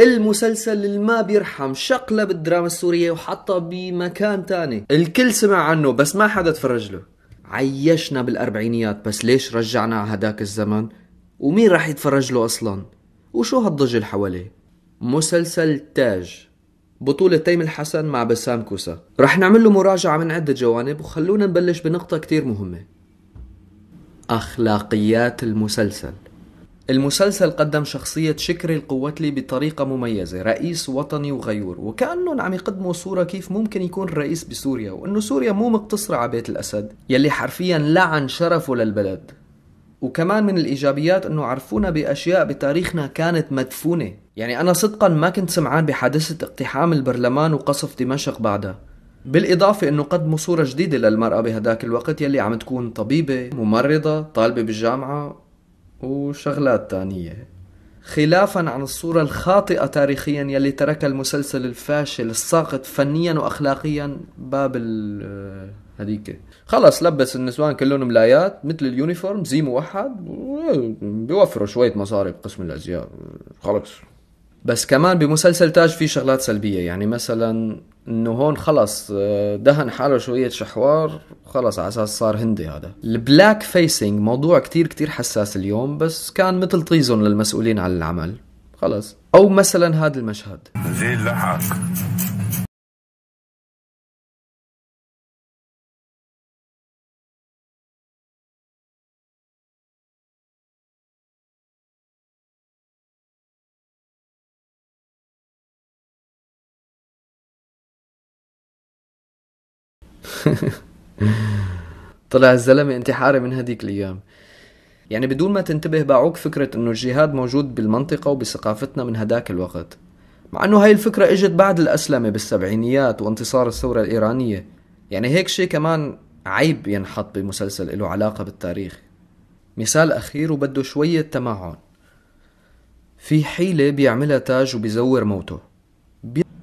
المسلسل اللي ما بيرحم شقلب الدراما السورية وحطها بمكان تاني الكل سمع عنه بس ما حدا تفرج له عيشنا بالأربعينيات بس ليش رجعنا هداك الزمن ومين راح يتفرج له أصلا وشو هالضجة اللي حواليه مسلسل تاج بطولة تيم الحسن مع بسام كوسا رح نعمل له مراجعة من عدة جوانب وخلونا نبلش بنقطة كتير مهمة أخلاقيات المسلسل المسلسل قدم شخصية شكري القوتلي بطريقة مميزة رئيس وطني وغيور وكأنهم عم يقدموا صورة كيف ممكن يكون الرئيس بسوريا وأنه سوريا مو مقتصرة على بيت الأسد يلي حرفيا لعن شرفه للبلد وكمان من الإيجابيات أنه عرفونا بأشياء بتاريخنا كانت مدفونة يعني أنا صدقا ما كنت سمعان بحادثة اقتحام البرلمان وقصف دمشق بعدها بالإضافة أنه قدموا صورة جديدة للمرأة بهداك الوقت يلي عم تكون طبيبة ممرضة طالبة بالجامعة وشغلات تانية خلافا عن الصورة الخاطئة تاريخيا يلي تركها المسلسل الفاشل الساقط فنيا واخلاقيا باب ال آه، هذيك خلص لبس النسوان كلهم ملايات مثل اليونيفورم زي موحد بيوفروا شوية مصاري بقسم الازياء خلص بس كمان بمسلسل تاج في شغلات سلبية يعني مثلا انه هون خلص آه، دهن حاله شويه شحوار خلص على اساس صار هندي هذا البلاك فيسنج موضوع كتير كتير حساس اليوم بس كان مثل طيزن للمسؤولين عن العمل خلص او مثلا هذا المشهد زين لحق طلع الزلمة انتحاري من هديك الأيام يعني بدون ما تنتبه باعوك فكرة انه الجهاد موجود بالمنطقة وبثقافتنا من هداك الوقت مع انه هاي الفكرة اجت بعد الاسلمة بالسبعينيات وانتصار الثورة الايرانية يعني هيك شيء كمان عيب ينحط بمسلسل له علاقة بالتاريخ مثال اخير وبده شوية تمعن في حيلة بيعملها تاج وبيزور موته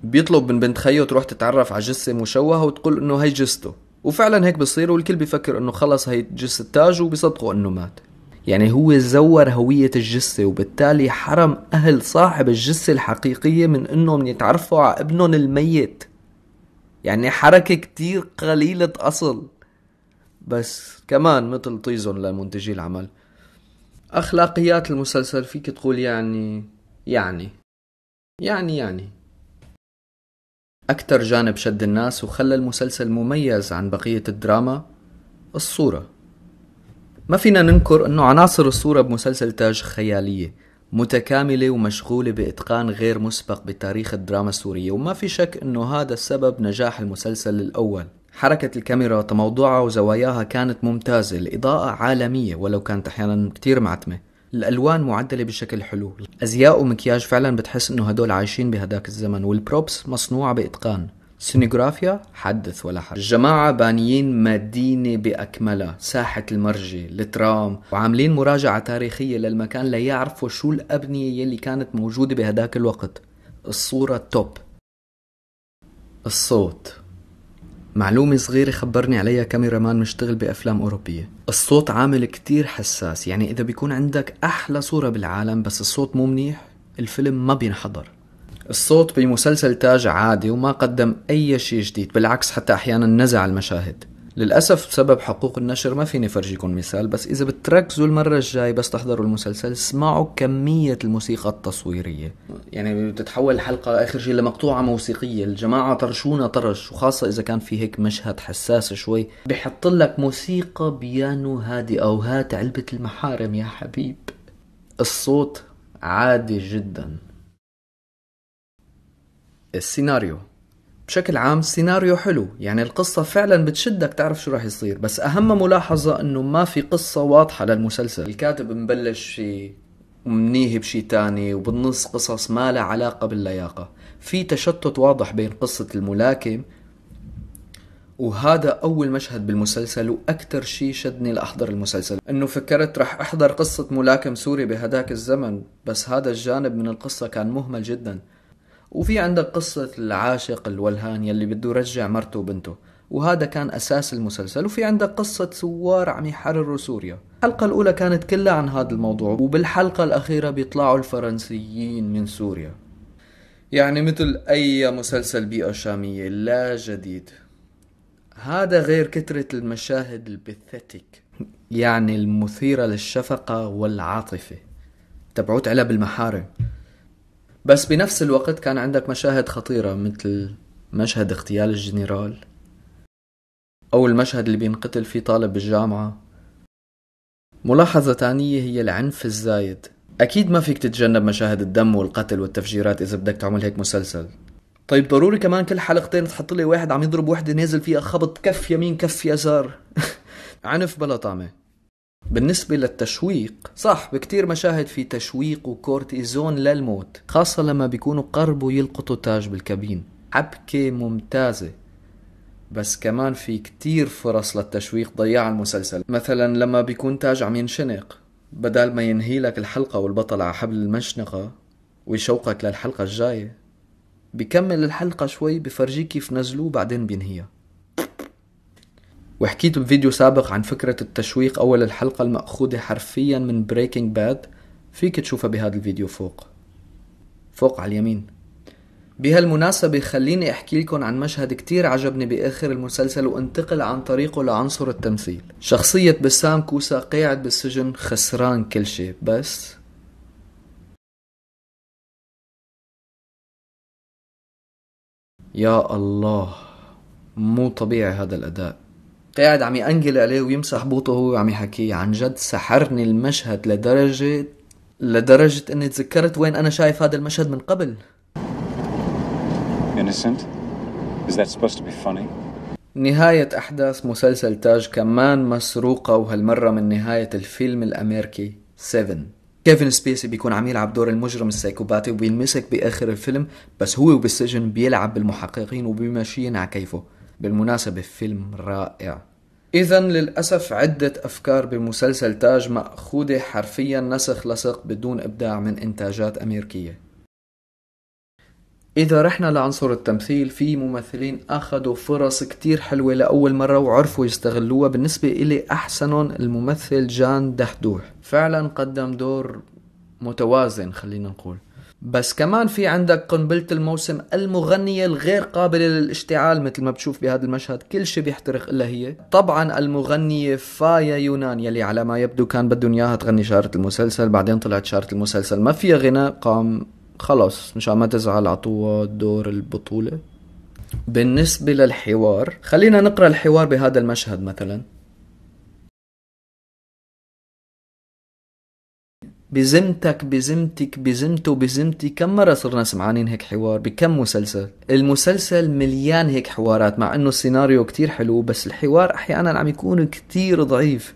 بيطلب من بنت خيه تروح تتعرف على جثه مشوهه وتقول انه هي جثته وفعلا هيك بصير والكل بيفكر انه خلص هي جثه تاج وبيصدقوا انه مات يعني هو زور هوية الجثة وبالتالي حرم أهل صاحب الجثة الحقيقية من أنهم يتعرفوا على ابنهم الميت يعني حركة كتير قليلة أصل بس كمان مثل طيزن لمنتجي العمل أخلاقيات المسلسل فيك تقول يعني يعني يعني يعني أكثر جانب شد الناس وخلى المسلسل مميز عن بقية الدراما الصورة ما فينا ننكر أنه عناصر الصورة بمسلسل تاج خيالية متكاملة ومشغولة بإتقان غير مسبق بتاريخ الدراما السورية وما في شك أنه هذا السبب نجاح المسلسل الأول حركة الكاميرا تموضعها وزواياها كانت ممتازة الإضاءة عالمية ولو كانت أحيانا كتير معتمة الالوان معدله بشكل حلو ازياء ومكياج فعلا بتحس انه هدول عايشين بهداك الزمن والبروبس مصنوعه باتقان سينيغرافيا حدث ولا حرج الجماعة بانيين مدينة بأكملها ساحة المرجي الترام وعاملين مراجعة تاريخية للمكان ليعرفوا شو الأبنية يلي كانت موجودة بهداك الوقت الصورة توب الصوت معلومة صغيرة خبرني عليها كاميرا مان مشتغل بأفلام أوروبية الصوت عامل كتير حساس يعني إذا بيكون عندك أحلى صورة بالعالم بس الصوت مو منيح الفيلم ما بينحضر الصوت بمسلسل تاج عادي وما قدم أي شيء جديد بالعكس حتى أحيانا نزع المشاهد للأسف بسبب حقوق النشر ما فيني فرجيكم مثال بس إذا بتركزوا المرة الجاي بس تحضروا المسلسل اسمعوا كمية الموسيقى التصويرية يعني بتتحول الحلقة آخر شيء لمقطوعة موسيقية الجماعة طرشونا طرش وخاصة إذا كان في هيك مشهد حساس شوي بحط لك موسيقى بيانو هادئة وهات علبة المحارم يا حبيب الصوت عادي جدا السيناريو بشكل عام سيناريو حلو يعني القصة فعلا بتشدك تعرف شو راح يصير بس أهم ملاحظة أنه ما في قصة واضحة للمسلسل الكاتب مبلش في ومنيه بشي تاني وبالنص قصص ما لها علاقة باللياقة في تشتت واضح بين قصة الملاكم وهذا أول مشهد بالمسلسل وأكثر شي شدني لأحضر المسلسل أنه فكرت رح أحضر قصة ملاكم سوري بهداك الزمن بس هذا الجانب من القصة كان مهمل جدا وفي عندك قصة العاشق الولهان يلي بده يرجع مرته وبنته وهذا كان أساس المسلسل وفي عندك قصة سوار عم يحرروا سوريا الحلقة الأولى كانت كلها عن هذا الموضوع وبالحلقة الأخيرة بيطلعوا الفرنسيين من سوريا يعني مثل أي مسلسل بيئة شامية لا جديد هذا غير كثرة المشاهد البثتك يعني المثيرة للشفقة والعاطفة تبعوت علب المحارم بس بنفس الوقت كان عندك مشاهد خطيرة مثل مشهد اغتيال الجنرال أو المشهد اللي بينقتل فيه طالب بالجامعة ملاحظة تانية هي العنف الزايد أكيد ما فيك تتجنب مشاهد الدم والقتل والتفجيرات إذا بدك تعمل هيك مسلسل طيب ضروري كمان كل حلقتين تحط لي واحد عم يضرب وحدة نازل فيها خبط كف يمين كف يسار عنف بلا طعمه بالنسبة للتشويق صح بكتير مشاهد في تشويق وكورتيزون للموت خاصة لما بيكونوا قربوا يلقطوا تاج بالكابين حبكة ممتازة بس كمان في كتير فرص للتشويق ضياع المسلسل مثلا لما بيكون تاج عم ينشنق بدل ما ينهي لك الحلقة والبطل على حبل المشنقة ويشوقك للحلقة الجاية بيكمل الحلقة شوي بفرجيك كيف نزلوه بعدين بينهيها وحكيت بفيديو سابق عن فكرة التشويق أول الحلقة المأخوذة حرفيا من بريكنج باد فيك تشوفها بهذا الفيديو فوق فوق على اليمين بهالمناسبة خليني أحكي لكم عن مشهد كتير عجبني بآخر المسلسل وانتقل عن طريقه لعنصر التمثيل شخصية بسام كوسا قاعد بالسجن خسران كل شيء بس يا الله مو طبيعي هذا الأداء قاعد عم يأنجل عليه ويمسح بوطه وهو عم يحكي عن جد سحرني المشهد لدرجة لدرجة اني تذكرت وين انا شايف هذا المشهد من قبل Innocent? Is that supposed to be funny? نهاية أحداث مسلسل تاج كمان مسروقة وهالمرة من نهاية الفيلم الأمريكي 7 كيفن سبيسي بيكون عم يلعب دور المجرم السايكوباتي وبينمسك بآخر الفيلم بس هو وبالسجن بيلعب بالمحققين وبيمشيين على كيفه بالمناسبة فيلم رائع إذا للأسف عدة أفكار بمسلسل تاج مأخوذة حرفيا نسخ لصق بدون إبداع من إنتاجات أمريكية إذا رحنا لعنصر التمثيل في ممثلين أخذوا فرص كتير حلوة لأول مرة وعرفوا يستغلوها بالنسبة إلي أحسنهم الممثل جان دحدوح فعلا قدم دور متوازن خلينا نقول بس كمان في عندك قنبلة الموسم المغنية الغير قابلة للاشتعال مثل ما بتشوف بهذا المشهد كل شيء بيحترق إلا هي طبعا المغنية فايا يونان يلي على ما يبدو كان بدهم إياها تغني شارة المسلسل بعدين طلعت شارة المسلسل ما فيها غناء قام خلص مشان ما تزعل عطوها دور البطولة بالنسبة للحوار خلينا نقرأ الحوار بهذا المشهد مثلا بذمتك بذمتك بذمته بزمتي كم مرة صرنا سمعانين هيك حوار بكم مسلسل المسلسل مليان هيك حوارات مع انه السيناريو كتير حلو بس الحوار احيانا عم يكون كتير ضعيف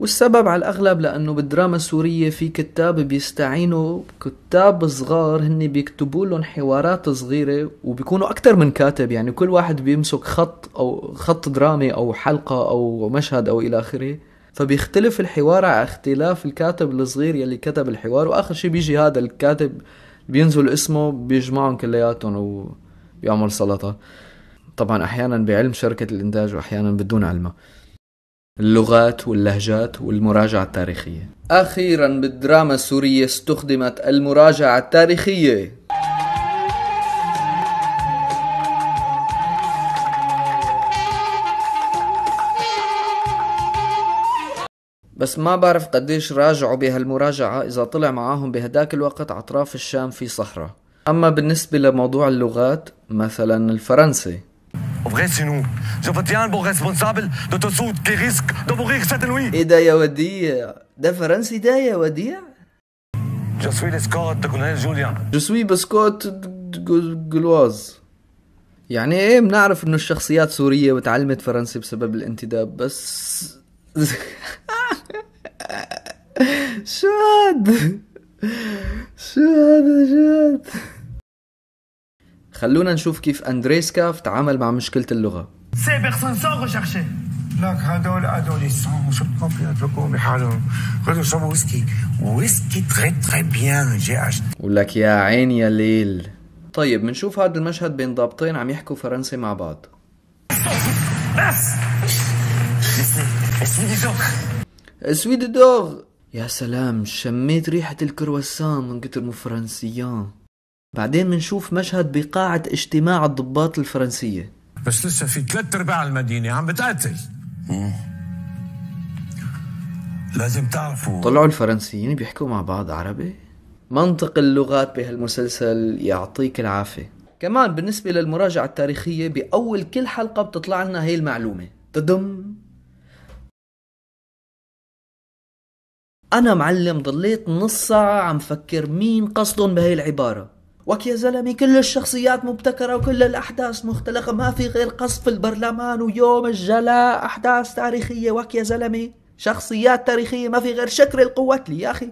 والسبب على الأغلب لأنه بالدراما السورية في كتاب بيستعينوا كتاب صغار هن بيكتبوا لهم حوارات صغيرة وبيكونوا أكثر من كاتب يعني كل واحد بيمسك خط أو خط درامي أو حلقة أو مشهد أو إلى آخره فبيختلف الحوار على اختلاف الكاتب الصغير يلي كتب الحوار واخر شيء بيجي هذا الكاتب بينزل اسمه بيجمعهم كلياتهم وبيعمل سلطه طبعا احيانا بعلم شركه الانتاج واحيانا بدون علمها اللغات واللهجات والمراجعة التاريخية أخيرا بالدراما السورية استخدمت المراجعة التاريخية بس ما بعرف قديش راجعوا بهالمراجعة إذا طلع معاهم بهداك الوقت عطراف الشام في صحراء أما بالنسبة لموضوع اللغات مثلا الفرنسي ايه ده يا وديع ده فرنسي ده يا وديع جسوي بسكوت جلواز يعني ايه بنعرف انه الشخصيات سورية وتعلمت فرنسي بسبب الانتداب بس شو هاد شو هاد شو هاد خلونا نشوف كيف اندريس كاف تعامل مع مشكلة اللغة سي بيرسون سون ريشيرشي لاك هادول ادوليسون شو بكون يتركوا بحالهم خذوا شربوا ويسكي ويسكي تري تري بيان جي ولك يا عين يا ليل طيب بنشوف هذا المشهد بين ضابطين عم يحكوا فرنسي مع بعض بس سويد دوغ يا سلام شميت ريحة الكرواسان من كتر مو فرنسيان بعدين منشوف مشهد بقاعة اجتماع الضباط الفرنسية بس لسه في ثلاث ارباع المدينة عم بتقاتل لازم تعرفوا طلعوا الفرنسيين بيحكوا مع بعض عربي منطق اللغات بهالمسلسل يعطيك العافية كمان بالنسبة للمراجعة التاريخية بأول كل حلقة بتطلع لنا هي المعلومة تدم أنا معلم ضليت نص ساعة عم فكر مين قصدهم بهي العبارة وك يا زلمة كل الشخصيات مبتكرة وكل الأحداث مختلقة ما في غير قصف البرلمان ويوم الجلاء أحداث تاريخية وك يا زلمة شخصيات تاريخية ما في غير شكر القوتلي يا أخي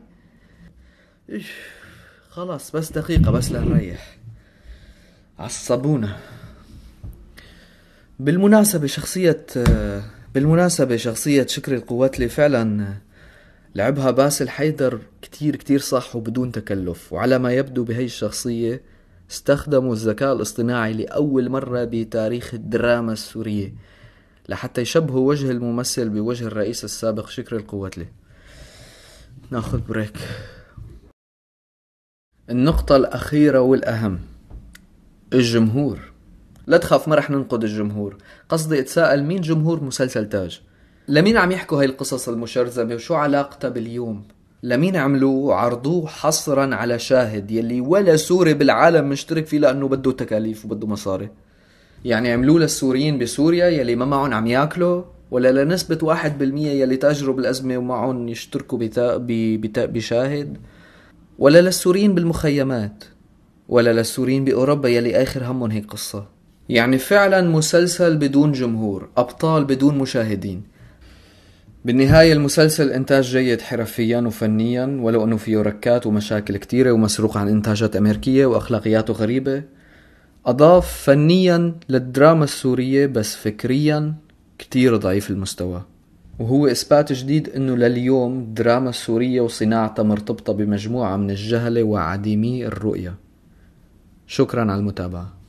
خلاص بس دقيقة بس لنريح عصبونا بالمناسبة شخصية بالمناسبة شخصية شكري لي فعلا لعبها باسل حيدر كتير كتير صح وبدون تكلف وعلى ما يبدو بهي الشخصية استخدموا الذكاء الاصطناعي لأول مرة بتاريخ الدراما السورية لحتى يشبهوا وجه الممثل بوجه الرئيس السابق شكر القوتلي ناخذ بريك النقطة الأخيرة والأهم الجمهور لا تخاف ما رح ننقد الجمهور قصدي اتساءل مين جمهور مسلسل تاج لمين عم يحكوا هاي القصص المشرذمة وشو علاقتها باليوم؟ لمين عملوه عرضوه حصرا على شاهد يلي ولا سوري بالعالم مشترك فيه لأنه بده تكاليف وبده مصاري يعني عملوه للسوريين بسوريا يلي ما معهم عم ياكلوا ولا لنسبة واحد بالمية يلي تجرب الأزمة ومعهم يشتركوا بتا... ب... بتا... بشاهد ولا للسوريين بالمخيمات ولا للسوريين بأوروبا يلي آخر همهم هي قصة يعني فعلا مسلسل بدون جمهور أبطال بدون مشاهدين بالنهاية المسلسل إنتاج جيد حرفيا وفنيا ولو أنه فيه ركات ومشاكل كتيرة ومسروق عن إنتاجات أمريكية وأخلاقياته غريبة أضاف فنيا للدراما السورية بس فكريا كتير ضعيف المستوى وهو إثبات جديد أنه لليوم الدراما السورية وصناعتها مرتبطة بمجموعة من الجهلة وعديمي الرؤية شكرا على المتابعة